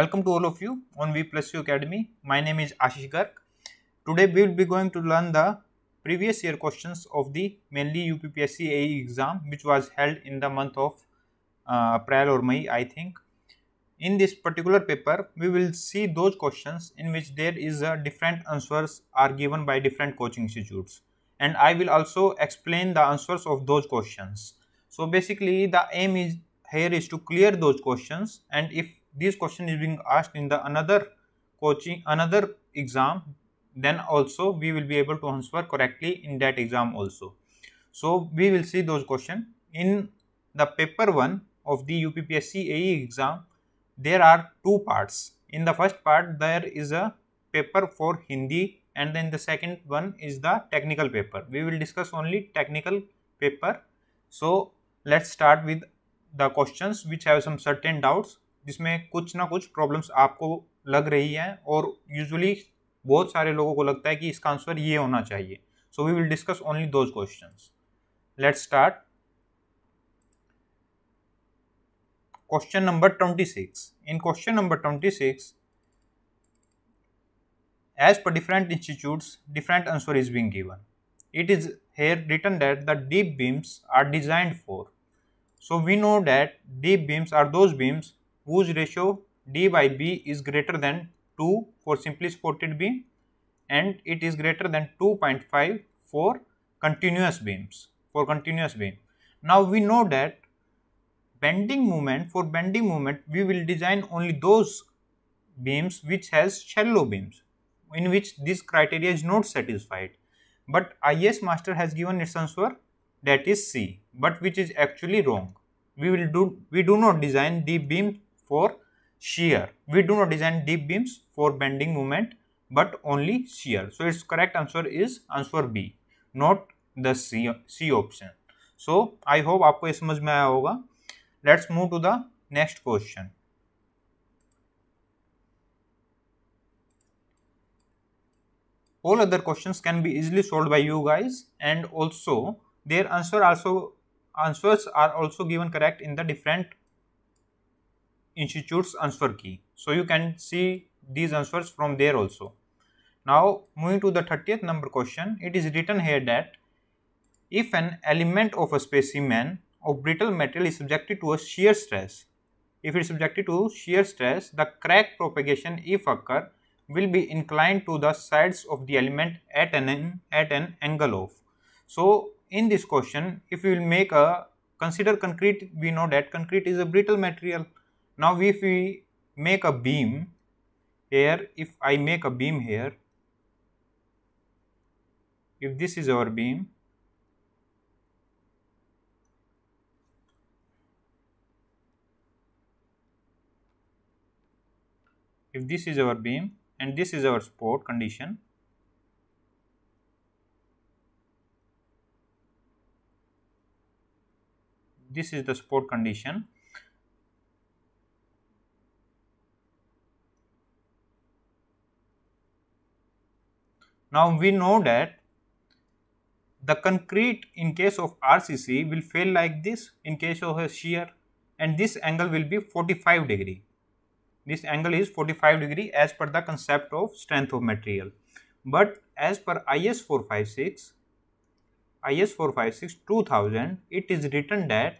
Welcome to all of you on V Plus U Academy. My name is Ashish Garg. Today we will be going to learn the previous year questions of the mainly UPPSC AE exam which was held in the month of uh, April or May I think. In this particular paper we will see those questions in which there is a different answers are given by different coaching institutes and I will also explain the answers of those questions. So basically the aim is here is to clear those questions and if this question is being asked in the another coaching another exam then also we will be able to answer correctly in that exam also so we will see those question in the paper 1 of the UPPSC AE exam there are two parts in the first part there is a paper for Hindi and then the second one is the technical paper we will discuss only technical paper so let's start with the questions which have some certain doubts जिसमें कुछ ना कुछ problems आपको लग रही है और usually बहुत सारे लोगों को लगता है कि इसका आंसर ये होना चाहिए so we will discuss only those question let start question number twenty six in question number twenty six as per different institutes different answer is being given it is here written that the deep beams are designed for so we know that deep beams are those beams whose ratio d by b is greater than 2 for simply supported beam and it is greater than 2.5 for continuous beams for continuous beam. Now, we know that bending moment for bending moment we will design only those beams which has shallow beams in which this criteria is not satisfied. But IS master has given its answer that is C but which is actually wrong. We will do we do not design the beam for shear. We do not design deep beams for bending moment but only shear. So its correct answer is answer B, not the C, C option. So I hope आपको ये समझ में आया होगा. Let's move to the next question. All other questions can be easily solved by you guys and also their answer also answers are also given correct in the different institutes answer key. So you can see these answers from there also. Now moving to the 30th number question, it is written here that if an element of a specimen of brittle metal is subjected to a shear stress, if it is subjected to shear stress, the crack propagation if occur will be inclined to the sides of the element at an, at an angle of. So in this question, if we will make a consider concrete, we know that concrete is a brittle material now if we make a beam here if I make a beam here if this is our beam if this is our beam and this is our spot condition this is the spot condition Now, we know that the concrete in case of RCC will fail like this in case of a shear and this angle will be 45 degree. This angle is 45 degree as per the concept of strength of material. But as per IS 456, IS 456 2000, it is written that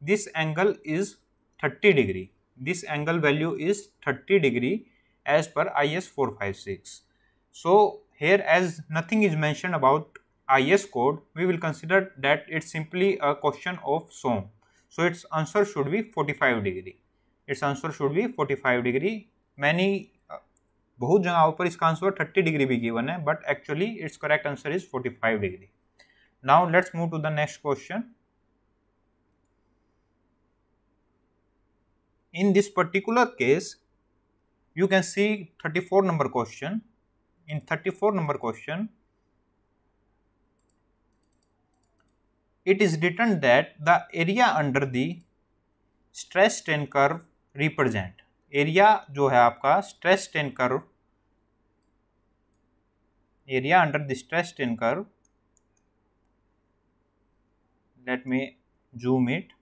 this angle is 30 degree. This angle value is 30 degree as per IS 456. So, here as nothing is mentioned about IS code, we will consider that it's simply a question of SOM. So its answer should be 45 degree. Its answer should be 45 degree. Many uh, बहुत जगहों पर इसका answer 30 degree भी given है but actually it's correct answer is 45 degree now let's move to the next question in this particular case you can see 34 number question in 34 number question it is written that the area under the stress strain curve represent area जो है आपका stress strain curve area under the stress strain curve let me zoom it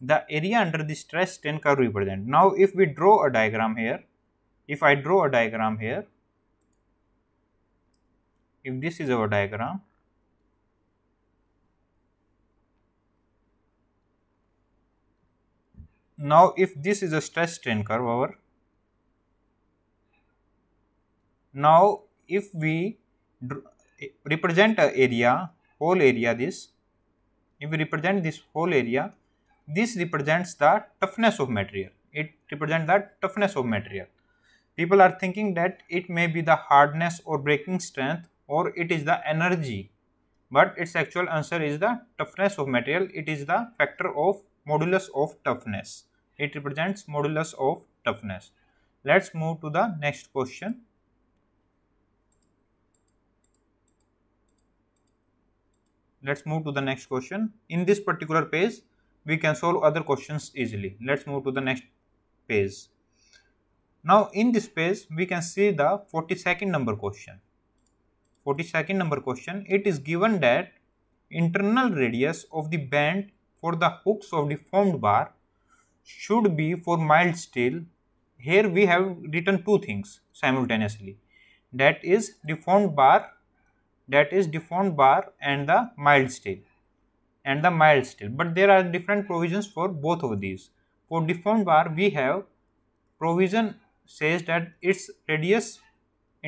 the area under the stress strain curve represent. Now, if we draw a diagram here, if I draw a diagram here, if this is our diagram, now if this is a stress strain curve our now if we represent a area whole area this if we represent this whole area this represents the toughness of material it represents the toughness of material people are thinking that it may be the hardness or breaking strength or it is the energy but its actual answer is the toughness of material it is the factor of modulus of toughness it represents modulus of toughness let's move to the next question let's move to the next question in this particular page we can solve other questions easily. Let's move to the next page. Now in this page we can see the 42nd number question. 42nd number question it is given that internal radius of the band for the hooks of the formed bar should be for mild steel. Here we have written two things simultaneously that is deformed bar that is deformed bar and the mild steel and the mild steel, but there are different provisions for both of these for deformed bar we have provision says that its radius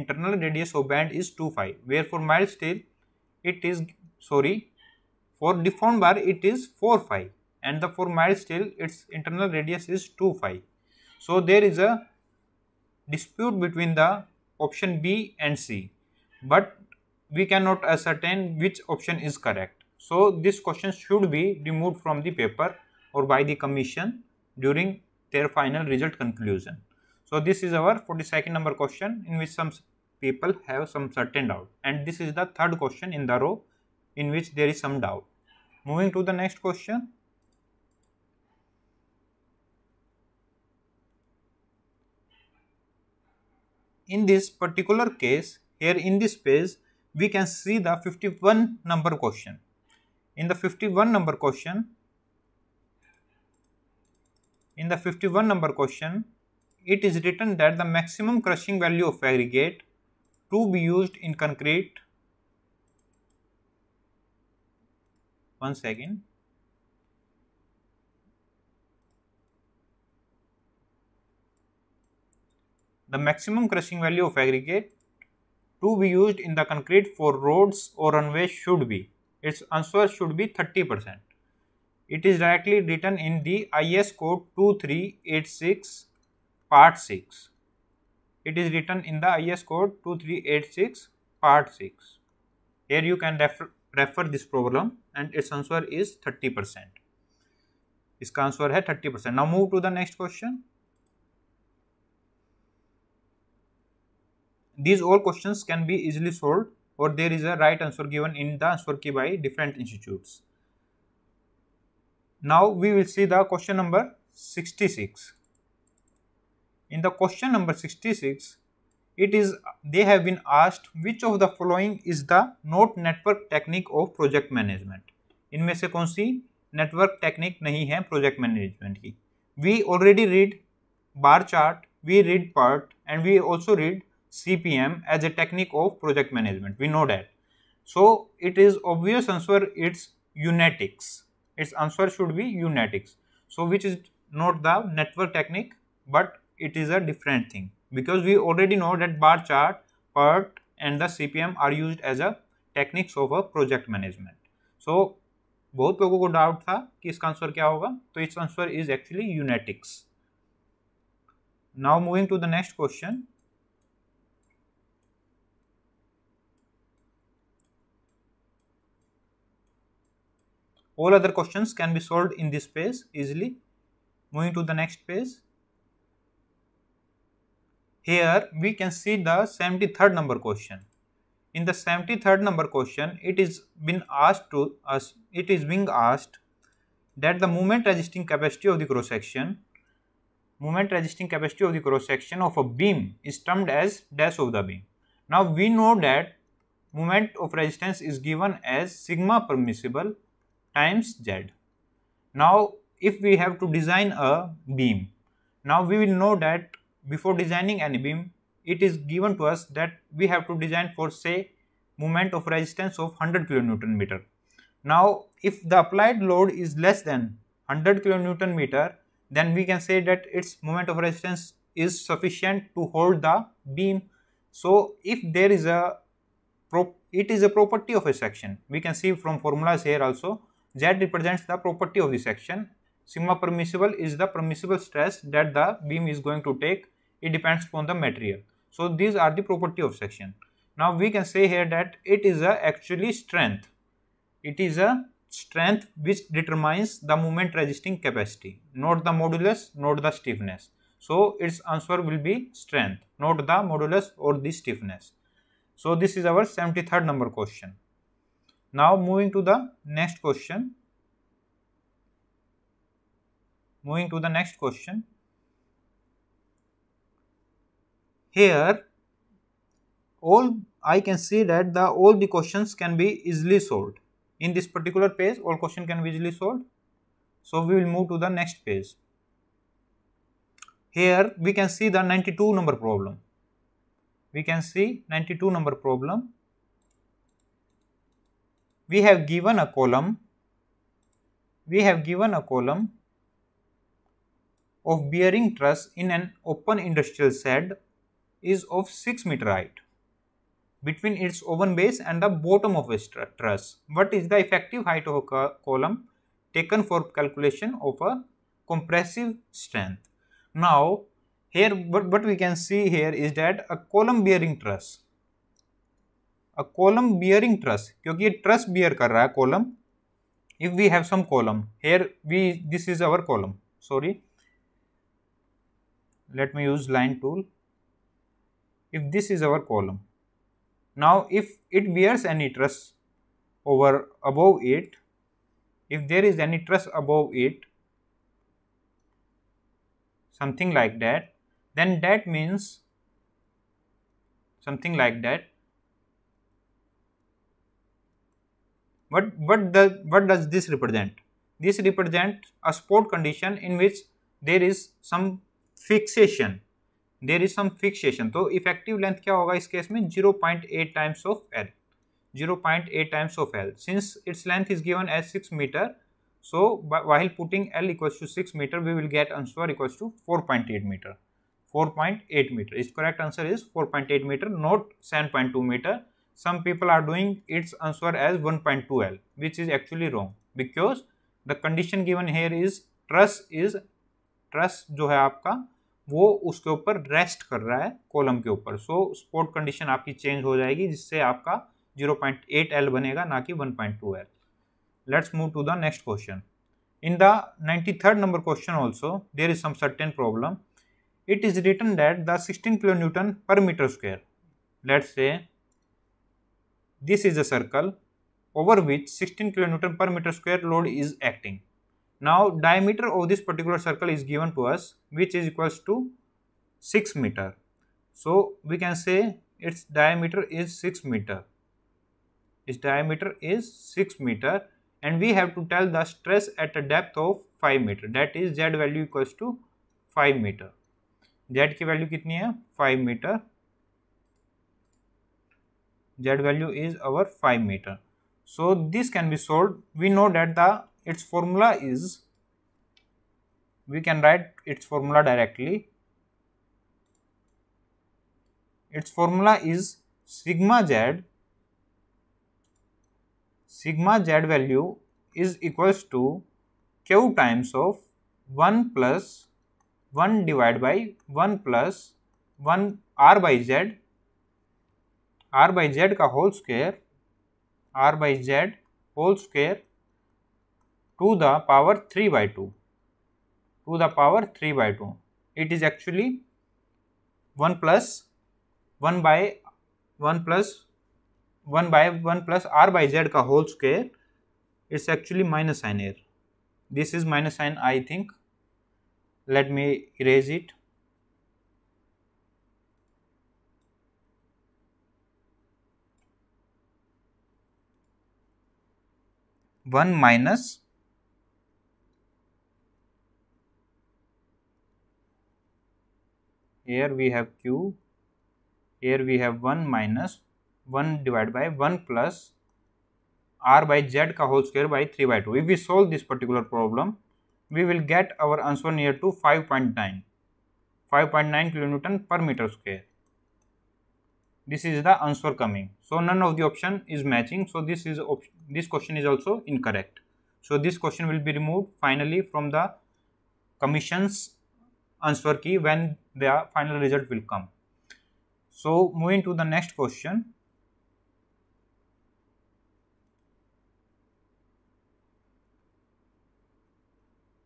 internal radius of band is 2 phi where for mild steel it is sorry for deformed bar it is 4 phi and the for mild steel its internal radius is 2 phi so there is a dispute between the option b and c but we cannot ascertain which option is correct so this question should be removed from the paper or by the commission during their final result conclusion. So this is our 42nd number question in which some people have some certain doubt and this is the third question in the row in which there is some doubt. Moving to the next question. In this particular case, here in this page, we can see the 51 number question. In the 51 number question, in the 51 number question, it is written that the maximum crushing value of aggregate to be used in concrete, once again, the maximum crushing value of aggregate to be used in the concrete for roads or runways should be its answer should be 30%. It is directly written in the IS code 2386 part 6. It is written in the IS code 2386 part 6. Here you can refer, refer this problem and its answer is 30%. Its answer is 30 percent. Now move to the next question. these all questions can be easily solved or there is a right answer given in the answer key by different institutes. Now we will see the question number 66. In the question number 66, it is they have been asked which of the following is the not network technique of project management. In से कौन सी network technique नहीं है project management We already read bar chart, we read part and we also read CPM as a technique of project management. We know that. So it is obvious answer it's Unetics. Its answer should be Unetics. So which is not the network technique but it is a different thing because we already know that bar chart, PERT and the CPM are used as a techniques of a project management. So बहुत लोगों को doubt था कि इसका answer क्या होगा तो it's answer is actually euthenics now moving to the next question all other questions can be solved in this page easily. Moving to the next page. Here we can see the 73rd number question. In the 73rd number question, it is been asked to us, it is being asked that the moment resisting capacity of the cross section, moment resisting capacity of the cross section of a beam is termed as dash of the beam. Now we know that moment of resistance is given as sigma permissible times z. Now, if we have to design a beam, now we will know that before designing any beam, it is given to us that we have to design for say moment of resistance of 100 kilonewton meter. Now, if the applied load is less than 100 kilonewton meter, then we can say that its moment of resistance is sufficient to hold the beam. So, if there is a it is a property of a section, we can see from formulas here also Z represents the property of the section. Sigma permissible is the permissible stress that the beam is going to take. It depends upon the material. So these are the property of section. Now we can say here that it is a actually strength. It is a strength which determines the moment resisting capacity, not the modulus, not the stiffness. So its answer will be strength, not the modulus or the stiffness. So this is our 73rd number question. Now moving to the next question. Moving to the next question. Here all I can see that the all the questions can be easily solved. In this particular page all question can be easily solved. So we will move to the next page. Here we can see the 92 number problem. We can see 92 number problem we have given a column, we have given a column of bearing truss in an open industrial shed is of 6 meter height between its oven base and the bottom of its truss. What is the effective height of a column taken for calculation of a compressive strength? Now, here what, what we can see here is that a column bearing truss a column bearing truss क्योंकि ये truss bear कर रहा column if we have some column here we this is our column sorry let me use line tool if this is our column now if it bears any truss over above it if there is any truss above it something like that then that means something like that What, what, the, what does this represent? This represent a sport condition in which there is some fixation. There is some fixation. so effective length kya hoga is case mein 0.8 times of L. 0.8 times of L. Since its length is given as 6 meter, so while putting L equals to 6 meter, we will get answer equals to 4.8 meter. 4.8 meter. Its correct answer is 4.8 meter, not 7.2 meter. some people are doing its answer as 1.2L, which is actually wrong because the condition given here is truss is truss जो है आपका वो उसके ऊपर rest कर रहा है column के ऊपर सो स्पोर्ट कंडीशन आपकी चेंज हो जाएगी जिससे आपका 0.8 L बनेगा ना कि 1.2 L. Let's move to the next question. In the 93rd number question also there is some certain problem. It is written that the 16 kilonewton per meter square. Let's say This is a circle over which 16 kN per meter square load is acting. Now diameter of this particular circle is given to us which is equals to 6 meter. So we can say its diameter is 6 meter. Its diameter is 6 meter and we have to tell the stress at a depth of 5 meter that is z value equals to 5 meter. Z value value कितनी है 5 meter z value is our 5 meter. So, this can be solved. We know that the its formula is we can write its formula directly. Its formula is sigma z sigma z value is equals to q times of 1 plus 1 divided by 1 plus 1 r by z r by z का whole square r by z whole square to the power three by two to the power three by two it is actually one plus one by one plus one by one plus r by z का whole square it's actually minus sign here this is minus sign I think let me erase it 1 minus here we have q here we have 1 minus 1 divided by 1 plus r by z ka whole square by 3 by 2 if we solve this particular problem we will get our answer near to 5.9 5.9 kilonewton per meter square this is the answer coming so none of the option is matching so this is this question is also incorrect so this question will be removed finally from the commission's answer key when the final result will come so moving to the next question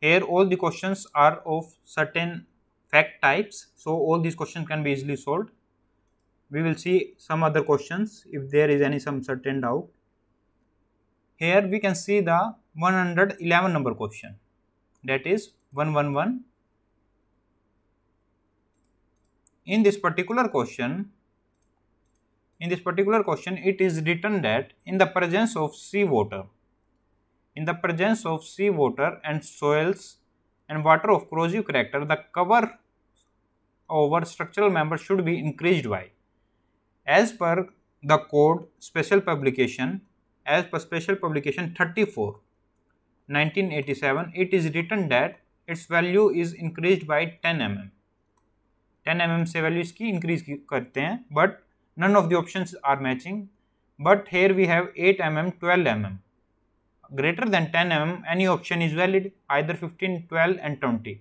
here all the questions are of certain fact types so all these questions can be easily solved we will see some other questions if there is any some certain doubt here we can see the 111 number question that is 111 in this particular question in this particular question it is written that in the presence of sea water in the presence of sea water and soils and water of corrosive character the cover over structural members should be increased by as per the code special publication as per special publication 34 1987 it is written that its value is increase by 10 M M ten से value इसकी increase करते हैं but none of the option are matching but here we have eight M M twelve M M greater than ten M M any option is valid either 15, 12 and 20.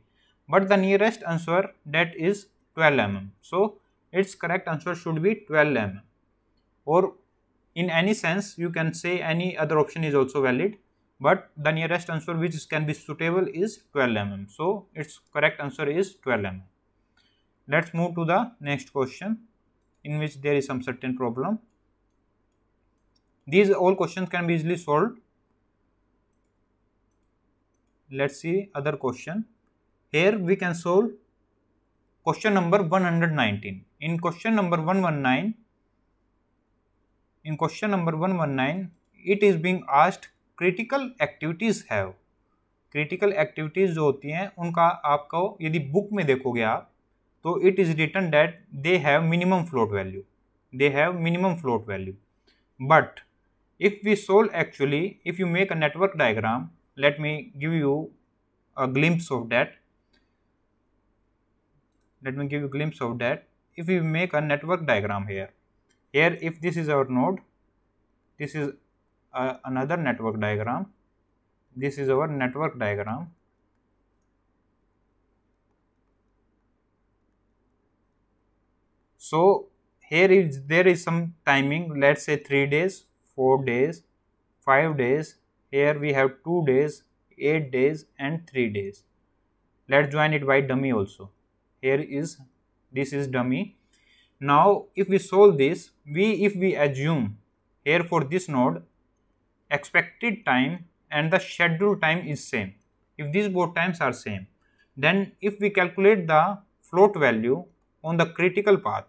But the nearest answer date is twelve M M so its correct answer should be 12 mm or in any sense you can say any other option is also valid but the nearest answer which can be suitable is 12 mm so its correct answer is 12 mm let's move to the next question in which there is some certain problem these all questions can be easily solved let's see other question here we can solve question number 119 in question number 119 in question number 119 it is being asked critical activities have critical activities जो होती हैं उनका आपको यदि book में देखोगे आप तो it is written that they have minimum float value they have minimum float value but if we solve actually if you make a network diagram let me give you a glimpse of that let me give you a glimpse of that if we make a network diagram here here if this is our node this is another network diagram this is our network diagram so here is there is some timing let's say 3 days 4 days 5 days here we have 2 days 8 days and 3 days let's join it by dummy also here is this is dummy. Now, if we solve this, we if we assume here for this node expected time and the scheduled time is same. If these both times are same, then if we calculate the float value on the critical path,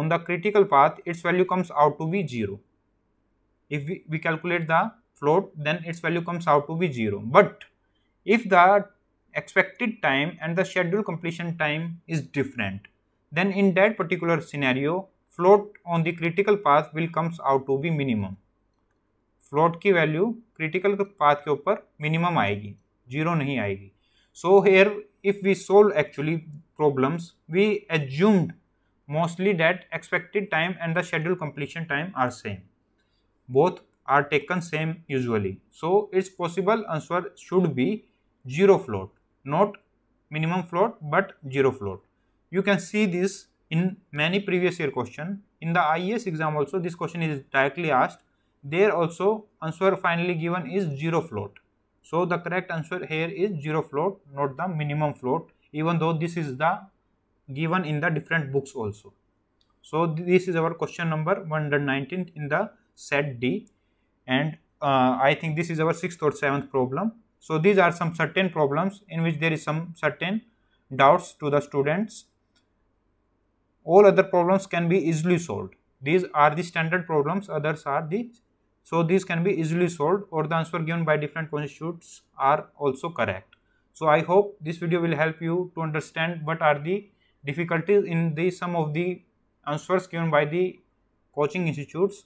on the critical path its value comes out to be 0. If we, we calculate the float then its value comes out to be 0. But if the expected time and the schedule completion time is different, then in that particular scenario, float on the critical path will comes out to be minimum. Float की value critical path के ऊपर minimum आएगी zero नहीं आएगी So here, if we solve actually problems, we assumed mostly that expected time and the schedule completion time are same. both are taken same usually so its possible answer should be zero float not minimum float but zero float. You can see this in many previous year question. In the IES exam also this question is directly asked. There also answer finally given is zero float. So the correct answer here is zero float not the minimum float even though this is the given in the different books also. So this is our question number 119 in the set D and uh, I think this is our sixth or seventh problem. So these are some certain problems in which there is some certain doubts to the students. All other problems can be easily solved. These are the standard problems, others are the so these can be easily solved or the answer given by different constitutes are also correct. So I hope this video will help you to understand what are the difficulties in the some of the answers given by the coaching institutes